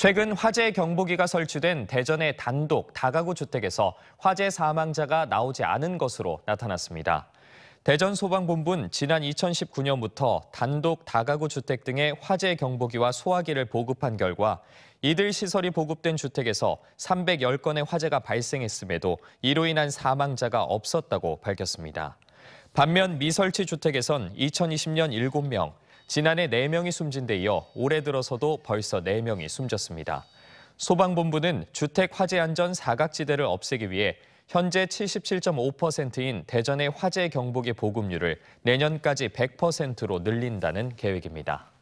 최근 화재 경보기가 설치된 대전의 단독 다가구 주택에서 화재 사망자가 나오지 않은 것으로 나타났습니다. 대전 소방본부는 지난 2019년부터 단독 다가구 주택 등의 화재 경보기와 소화기를 보급한 결과 이들 시설이 보급된 주택에서 310건의 화재가 발생했음에도 이로 인한 사망자가 없었다고 밝혔습니다. 반면 미설치 주택에선 2020년 7명, 지난해 4명이 숨진 데 이어 올해 들어서도 벌써 4명이 숨졌습니다. 소방본부는 주택 화재 안전 사각지대를 없애기 위해 현재 77.5%인 대전의 화재 경보기 보급률을 내년까지 100%로 늘린다는 계획입니다.